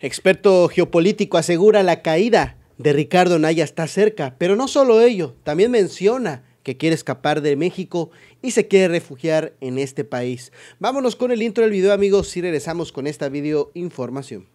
Experto geopolítico asegura la caída de Ricardo Naya está cerca, pero no solo ello, también menciona que quiere escapar de México y se quiere refugiar en este país. Vámonos con el intro del video amigos si regresamos con esta video información.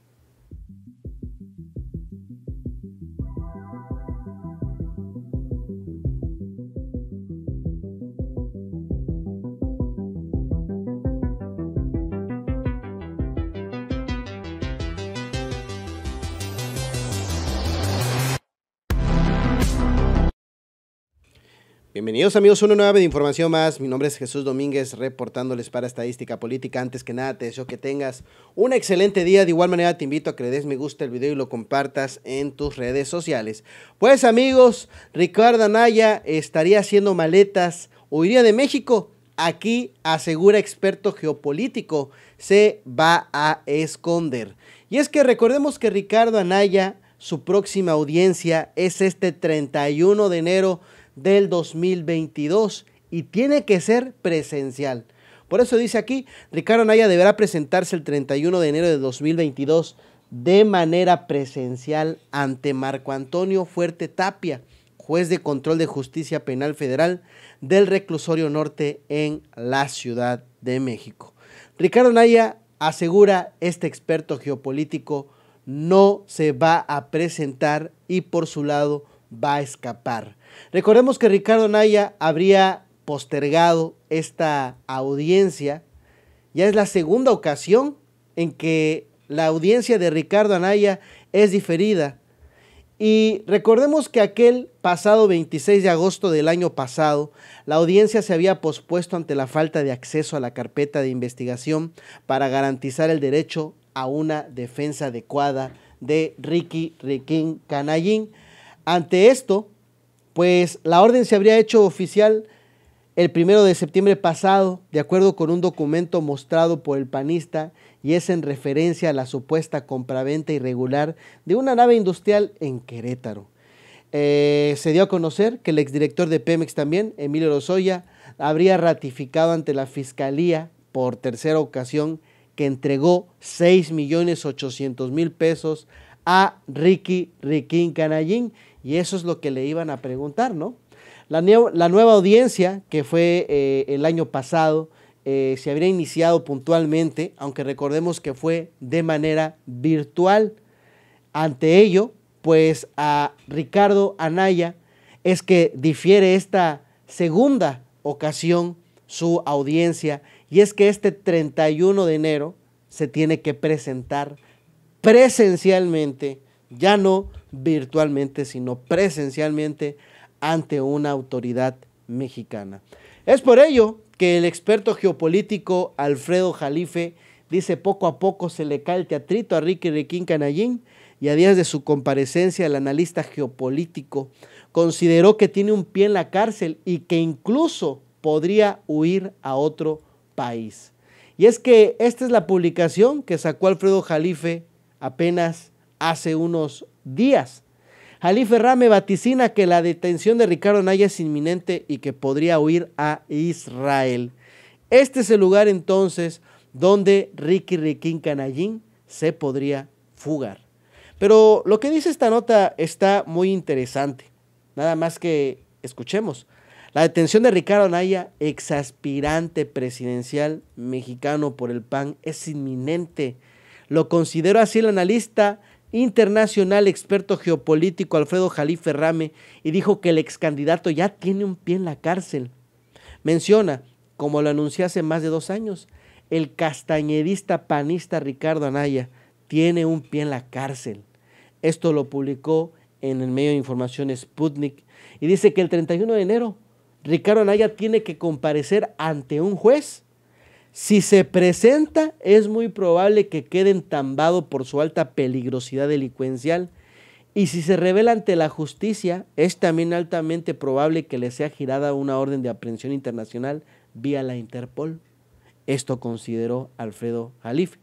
Bienvenidos amigos una nueva de información más. Mi nombre es Jesús Domínguez, reportándoles para Estadística Política. Antes que nada, te deseo que tengas un excelente día. De igual manera, te invito a que le des me gusta el video y lo compartas en tus redes sociales. Pues amigos, Ricardo Anaya estaría haciendo maletas, huiría de México. Aquí, asegura experto geopolítico, se va a esconder. Y es que recordemos que Ricardo Anaya, su próxima audiencia es este 31 de enero del 2022 y tiene que ser presencial. Por eso dice aquí, Ricardo Naya deberá presentarse el 31 de enero de 2022 de manera presencial ante Marco Antonio Fuerte Tapia, juez de control de justicia penal federal del reclusorio norte en la Ciudad de México. Ricardo Naya asegura este experto geopolítico no se va a presentar y por su lado va a escapar. Recordemos que Ricardo Anaya habría postergado esta audiencia. Ya es la segunda ocasión en que la audiencia de Ricardo Anaya es diferida. Y recordemos que aquel pasado 26 de agosto del año pasado, la audiencia se había pospuesto ante la falta de acceso a la carpeta de investigación para garantizar el derecho a una defensa adecuada de Ricky Riquín Canallín, ante esto, pues la orden se habría hecho oficial el primero de septiembre pasado, de acuerdo con un documento mostrado por el panista, y es en referencia a la supuesta compraventa irregular de una nave industrial en Querétaro. Eh, se dio a conocer que el exdirector de Pemex también, Emilio Lozoya, habría ratificado ante la Fiscalía por tercera ocasión que entregó 6.800.000 pesos a Ricky Riquín Canallín y eso es lo que le iban a preguntar, ¿no? La, nueva audiencia, que fue eh, el año pasado, eh, se habría iniciado puntualmente, aunque recordemos que fue de manera virtual. Ante ello, pues a Ricardo Anaya es que difiere esta segunda ocasión su audiencia y es que este 31 de enero se tiene que presentar presencialmente, ya no virtualmente, sino presencialmente ante una autoridad mexicana. Es por ello que el experto geopolítico Alfredo Jalife dice poco a poco se le cae el teatrito a Ricky Riquín Canallín y a días de su comparecencia el analista geopolítico consideró que tiene un pie en la cárcel y que incluso podría huir a otro país. Y es que esta es la publicación que sacó Alfredo Jalife apenas hace unos días. Jalí me vaticina que la detención de Ricardo Naya es inminente y que podría huir a Israel. Este es el lugar entonces donde Ricky Riquín Canallín se podría fugar. Pero lo que dice esta nota está muy interesante. Nada más que escuchemos. La detención de Ricardo Anaya, exaspirante presidencial mexicano por el PAN, es inminente. Lo considero así el analista internacional experto geopolítico Alfredo Jalí Ferrame, y dijo que el ex candidato ya tiene un pie en la cárcel. Menciona, como lo anunció hace más de dos años, el castañedista panista Ricardo Anaya tiene un pie en la cárcel. Esto lo publicó en el medio de información Sputnik y dice que el 31 de enero Ricardo Anaya tiene que comparecer ante un juez si se presenta, es muy probable que quede entambado por su alta peligrosidad delincuencial. Y si se revela ante la justicia, es también altamente probable que le sea girada una orden de aprehensión internacional vía la Interpol. Esto consideró Alfredo Jalif.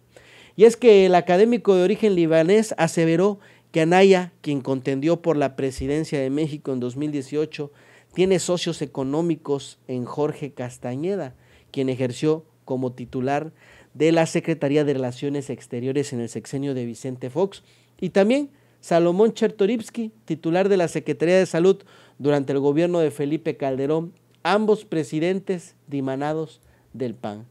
Y es que el académico de origen libanés aseveró que Anaya, quien contendió por la presidencia de México en 2018, tiene socios económicos en Jorge Castañeda, quien ejerció como titular de la Secretaría de Relaciones Exteriores en el sexenio de Vicente Fox, y también Salomón Chertoripsky, titular de la Secretaría de Salud durante el gobierno de Felipe Calderón, ambos presidentes dimanados del PAN.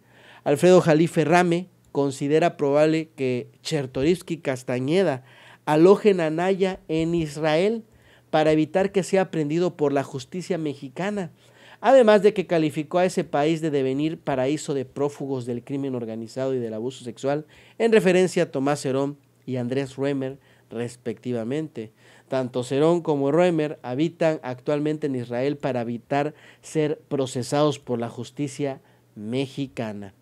Alfredo Jalife Rame considera probable que Chertorivsky Castañeda aloje a Naya en Israel para evitar que sea prendido por la justicia mexicana además de que calificó a ese país de devenir paraíso de prófugos del crimen organizado y del abuso sexual, en referencia a Tomás Serón y Andrés Ruemer, respectivamente. Tanto Serón como Ruemer habitan actualmente en Israel para evitar ser procesados por la justicia mexicana.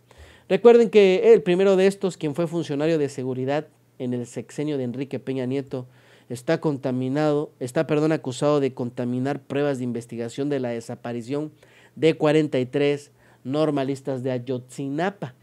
Recuerden que el primero de estos, quien fue funcionario de seguridad en el sexenio de Enrique Peña Nieto, está contaminado, está perdón, acusado de contaminar pruebas de investigación de la desaparición de 43 normalistas de Ayotzinapa.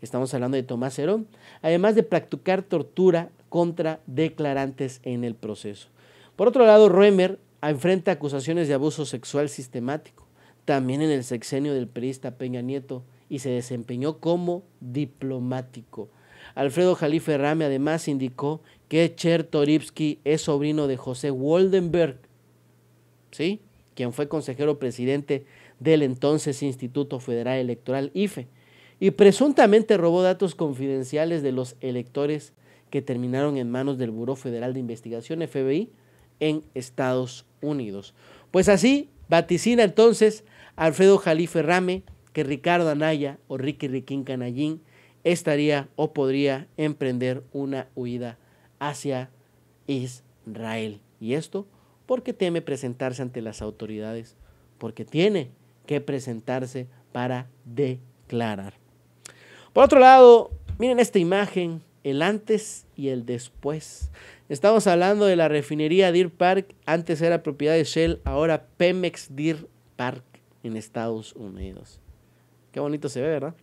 Estamos hablando de Tomás Herón, además de practicar tortura contra declarantes en el proceso. Por otro lado, Roemer enfrenta acusaciones de abuso sexual sistemático, también en el sexenio del periodista Peña Nieto, y se desempeñó como diplomático. Alfredo Jalife Rame además indicó que Cher Toripsky es sobrino de José Waldenberg, ¿sí? quien fue consejero presidente del entonces Instituto Federal Electoral IFE, y presuntamente robó datos confidenciales de los electores que terminaron en manos del Buró Federal de Investigación FBI en Estados Unidos. Pues así vaticina entonces Alfredo Jalife Rame que Ricardo Anaya o Ricky Riquín Canallín estaría o podría emprender una huida hacia Israel. Y esto porque teme presentarse ante las autoridades, porque tiene que presentarse para declarar. Por otro lado, miren esta imagen, el antes y el después. Estamos hablando de la refinería Deer Park, antes era propiedad de Shell, ahora Pemex Deer Park en Estados Unidos. Qué bonito se ve, ¿verdad?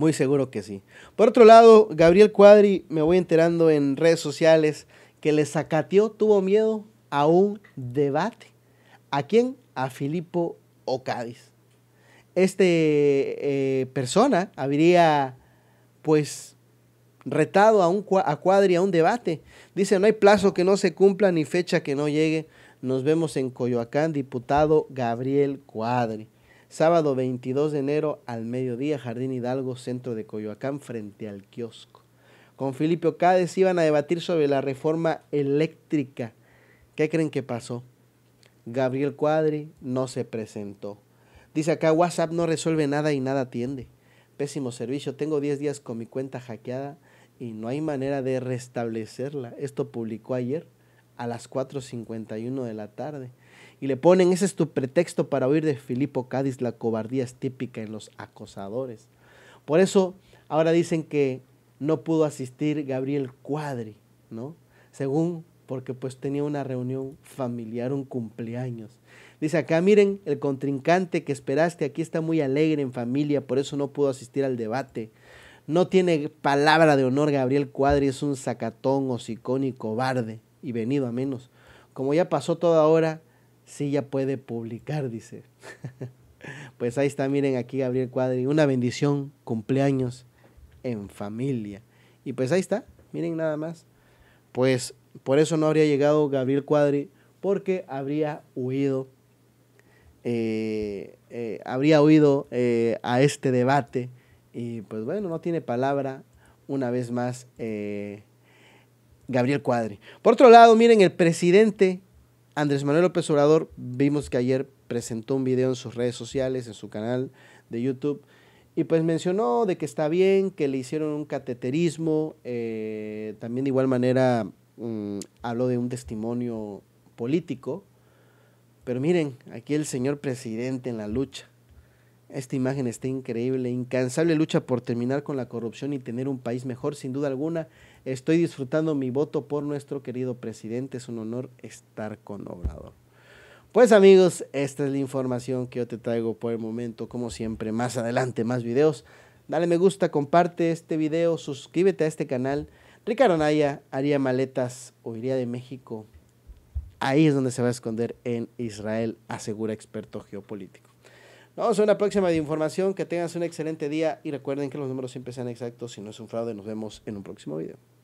Muy seguro que sí. Por otro lado, Gabriel Cuadri, me voy enterando en redes sociales que le sacateó, tuvo miedo a un debate. ¿A quién? A Filipo Ocádiz. Este eh, persona habría, pues, retado a, un, a Cuadri a un debate. Dice, no hay plazo que no se cumpla ni fecha que no llegue. Nos vemos en Coyoacán, diputado Gabriel Cuadri. Sábado 22 de enero al mediodía, Jardín Hidalgo, centro de Coyoacán, frente al kiosco. Con Filipio Cádes iban a debatir sobre la reforma eléctrica. ¿Qué creen que pasó? Gabriel Cuadri no se presentó. Dice acá, WhatsApp no resuelve nada y nada atiende. Pésimo servicio, tengo 10 días con mi cuenta hackeada y no hay manera de restablecerla. Esto publicó ayer a las 4.51 de la tarde. Y le ponen, ese es tu pretexto para oír de Filipo Cádiz, la cobardía es típica en los acosadores. Por eso ahora dicen que no pudo asistir Gabriel Cuadri, ¿no? Según porque pues tenía una reunión familiar, un cumpleaños. Dice acá, miren, el contrincante que esperaste aquí está muy alegre en familia, por eso no pudo asistir al debate. No tiene palabra de honor Gabriel Cuadri, es un sacatón, hocicón y cobarde, y venido a menos. Como ya pasó toda hora, sí ya puede publicar, dice. pues ahí está, miren aquí Gabriel Cuadri, una bendición, cumpleaños en familia. Y pues ahí está, miren nada más. Pues por eso no habría llegado Gabriel Cuadri, porque habría huido, eh, eh, habría huido eh, a este debate. Y pues bueno, no tiene palabra una vez más Gabriel Cuadri. Por otro lado, miren, el presidente Andrés Manuel López Obrador, vimos que ayer presentó un video en sus redes sociales, en su canal de YouTube, y pues mencionó de que está bien, que le hicieron un cateterismo, eh, también de igual manera mm, habló de un testimonio político, pero miren, aquí el señor presidente en la lucha, esta imagen está increíble, incansable lucha por terminar con la corrupción y tener un país mejor, sin duda alguna. Estoy disfrutando mi voto por nuestro querido presidente, es un honor estar con Obrador. Pues amigos, esta es la información que yo te traigo por el momento, como siempre, más adelante, más videos. Dale me gusta, comparte este video, suscríbete a este canal. Ricardo Naya haría maletas o iría de México. Ahí es donde se va a esconder en Israel, asegura experto geopolítico. Vamos a una próxima de información. Que tengas un excelente día y recuerden que los números siempre sean exactos. Si no es un fraude, nos vemos en un próximo video.